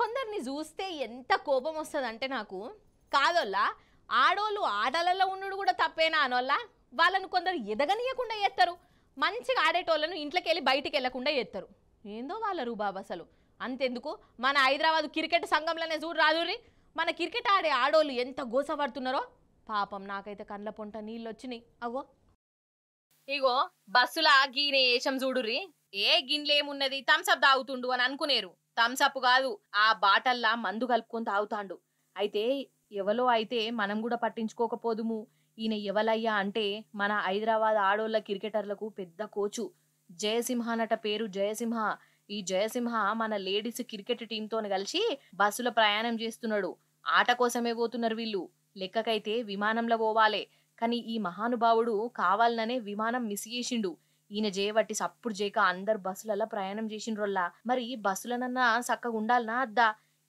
కొందరిని చూస్తే ఎంత కోపం వస్తుందంటే నాకు కాదోల్లా ఆడోళ్ళు ఆడలలో ఉండు కూడా తప్పేనా అనోళ్ళ వాళ్ళను కొందరు ఎదగనీయకుండా ఎత్తారు మంచిగా ఆడేటోళ్ళను ఇంట్లోకి వెళ్ళి బయటికి వెళ్లకుండా ఎత్తారు ఏందో వాళ్ళ రూబాబు అసలు అంతెందుకు మన హైదరాబాద్ క్రికెట్ సంఘంలోనే చూడు రాదురి మన క్రికెట్ ఆడే ఆడోళ్ళు ఎంత గోసపడుతున్నారో పాపం నాకైతే కండ్ల పొంట నీళ్ళు వచ్చినాయి అగో ఇగో బస్సులో గీనే ఏషం చూడుర్రి ఏ గిన్నెలేమున్నది థమ్స్అప్ తాగుతుండు అని అనుకునేరు థమ్సప్ కాదు ఆ బాటల్లా మందు కలుపుకొని తాగుతాండు అయితే ఎవలో అయితే మనం కూడా పట్టించుకోకపోదుము ఈయన ఎవలయ్యా అంటే మన హైదరాబాద్ ఆడోళ్ళ క్రికెటర్లకు పెద్ద కోచు జయసింహ నట పేరు జయసింహ ఈ జయసింహ మన లేడీస్ క్రికెట్ టీంతో కలిసి బస్సులో ప్రయాణం చేస్తున్నాడు ఆట కోసమే పోతున్నారు వీళ్ళు లెక్కకైతే విమానంలో పోవాలే కానీ ఈ మహానుభావుడు కావాలననే విమానం మిస్ చేసిండు ఈయన చేయబట్టి అప్పుడు చేయక అందరు బస్సులలో ప్రయాణం చేసినరోల్లా మరి బస్సులనన్నా చక్కగా ఉండాలనా అద్దా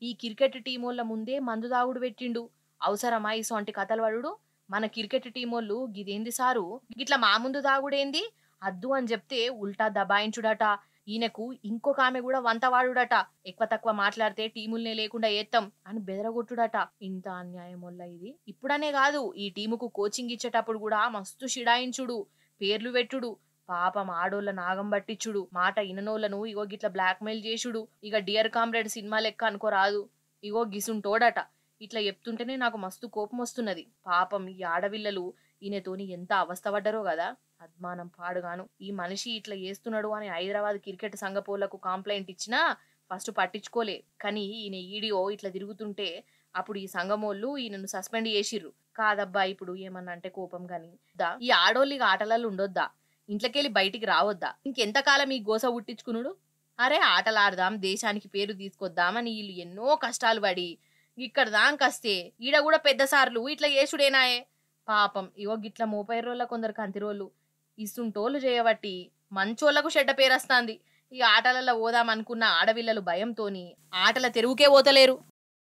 ఈ క్రికెట్ టీం వాళ్ళ ముందే మందు దాగుడు పెట్టిండు అవసరమా ఇసొంటి కథలు వాడు మన క్రికెట్ టీం వాళ్ళు గిదేంది సారు ఇట్లా మా ముందు దాగుడేంది అద్దు అని చెప్తే ఉల్టా దబాయించుడట ఈయనకు ఇంకొక ఆమె కూడా వంతవాడుడట ఎక్కువ తక్కువ మాట్లాడితే టీముల్నే లేకుండా ఏత్తం అని బెదరగొట్టుడట ఇంత అన్యాయం వల్ల ఇది ఇప్పుడనే కాదు ఈ టీముకు కోచింగ్ ఇచ్చేటప్పుడు కూడా మస్తు షిడాయించుడు పేర్లు పెట్టుడు పాపం ఆడోళ్ళ నాగం పట్టించుడు మాట ఇననోళ్ళను ఇగో గిట్ల మెయిల్ చేసుడు ఇక డియర్ కామ్రేడ్ సినిమా లెక్క అనుకోరాదు ఇగో గిసుంటోడట ఇట్లా చెప్తుంటేనే నాకు మస్తు కోపం వస్తున్నది పాపం ఈ ఆడవిల్లలు ఈయనతోని ఎంత అవస్థ పడ్డరో కదా అద్మానం పాడుగాను ఈ మనిషి ఇట్లా చేస్తున్నాడు అని హైదరాబాద్ క్రికెట్ సంఘపోలకు కాంప్లైంట్ ఇచ్చినా ఫస్ట్ పట్టించుకోలే కానీ ఈయన ఈడియో ఇట్లా తిరుగుతుంటే అప్పుడు ఈ సంఘమోళ్ళు ఈయనను సస్పెండ్ చేసిర్రు కాదబ్బా ఇప్పుడు ఏమన్నా అంటే కోపం కానీ ఈ ఆడోళ్ళు ఆటలలో ఉండొద్దా ఇంట్లోకెళ్ళి బయటికి రావద్దా ఇంకెంతకాలం ఈ గోస ఉట్టించుకునుడు అరే ఆటలాడదాం దేశానికి పేరు తీసుకొద్దామని వీళ్ళు ఎన్నో కష్టాలు పడి ఇక్కడ దాంకస్తే ఈడ కూడా పెద్దసార్లు ఇట్లా ఏసుడేనాయే పాపం ఇగో గిట్ల మోపై రోళ్ళ కొందరు కంతిరోళ్ళు ఇస్తుంటోళ్ళు చేయబట్టి మంచోళ్లకు చెడ్డ వస్తుంది ఈ ఆటలలో పోదాం అనుకున్న ఆడవిల్లలు భయంతోని ఆటల తెరువుకే పోతలేరు